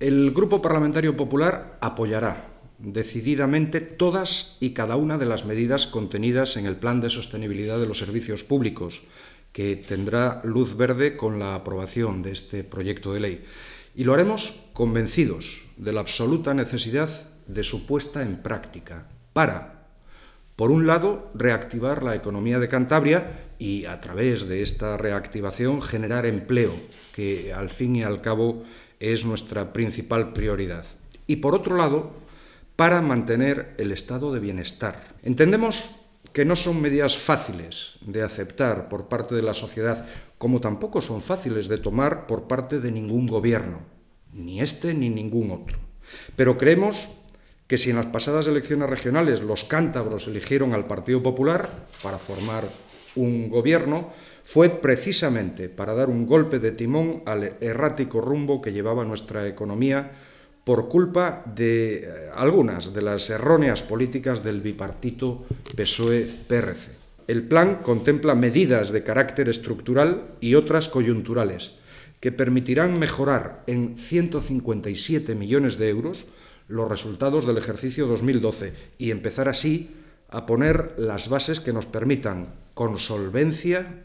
El Grupo Parlamentario Popular apoyará decididamente todas y cada una de las medidas contenidas en el Plan de Sostenibilidad de los Servicios Públicos, que tendrá luz verde con la aprobación de este proyecto de ley. Y lo haremos convencidos de la absoluta necesidad de su puesta en práctica para, por un lado, reactivar la economía de Cantabria y, a través de esta reactivación, generar empleo, que al fin y al cabo es nuestra principal prioridad. Y por otro lado, para mantener el estado de bienestar. Entendemos que no son medidas fáciles de aceptar por parte de la sociedad, como tampoco son fáciles de tomar por parte de ningún gobierno, ni este ni ningún otro. Pero creemos que si en las pasadas elecciones regionales los cántabros eligieron al Partido Popular para formar un gobierno fue precisamente para dar un golpe de timón al errático rumbo que llevaba nuestra economía por culpa de eh, algunas de las erróneas políticas del bipartito PSOE-PRC. El plan contempla medidas de carácter estructural y otras coyunturales que permitirán mejorar en 157 millones de euros los resultados del ejercicio 2012 y empezar así a poner las bases que nos permitan, con solvencia,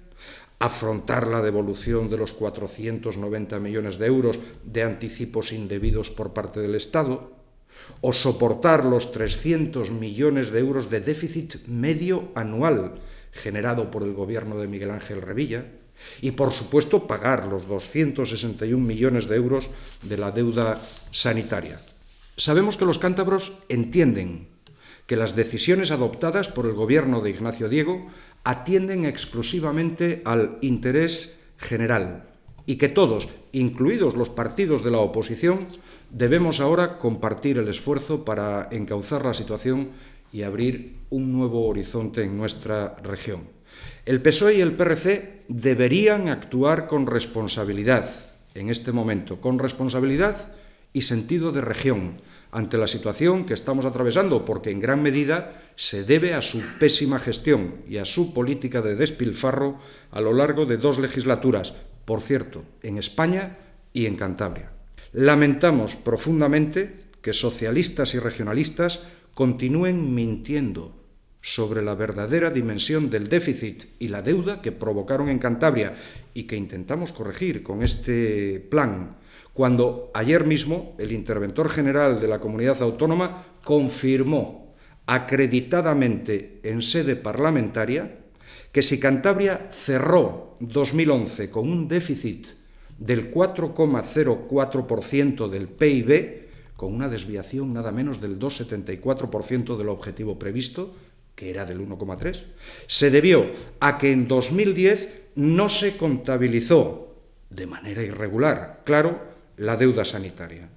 afrontar la devolución de los 490 millones de euros de anticipos indebidos por parte del Estado, o soportar los 300 millones de euros de déficit medio anual generado por el gobierno de Miguel Ángel Revilla, y por supuesto pagar los 261 millones de euros de la deuda sanitaria. Sabemos que los cántabros entienden que las decisiones adoptadas por el gobierno de Ignacio Diego atienden exclusivamente al interés general y que todos, incluidos los partidos de la oposición, debemos ahora compartir el esfuerzo para encauzar la situación y abrir un nuevo horizonte en nuestra región. El PSOE y el PRC deberían actuar con responsabilidad en este momento, con responsabilidad y sentido de región ante la situación que estamos atravesando, porque en gran medida se debe a su pésima gestión y a su política de despilfarro a lo largo de dos legislaturas, por cierto, en España y en Cantabria. Lamentamos profundamente que socialistas y regionalistas continúen mintiendo sobre la verdadera dimensión del déficit y la deuda que provocaron en Cantabria y que intentamos corregir con este plan, cuando ayer mismo el interventor general de la comunidad autónoma confirmó acreditadamente en sede parlamentaria que si Cantabria cerró 2011 con un déficit del 4,04% del PIB, con una desviación nada menos del 2,74% del objetivo previsto, que era del 1,3, se debió a que en 2010 no se contabilizó de manera irregular, claro, la deuda sanitaria.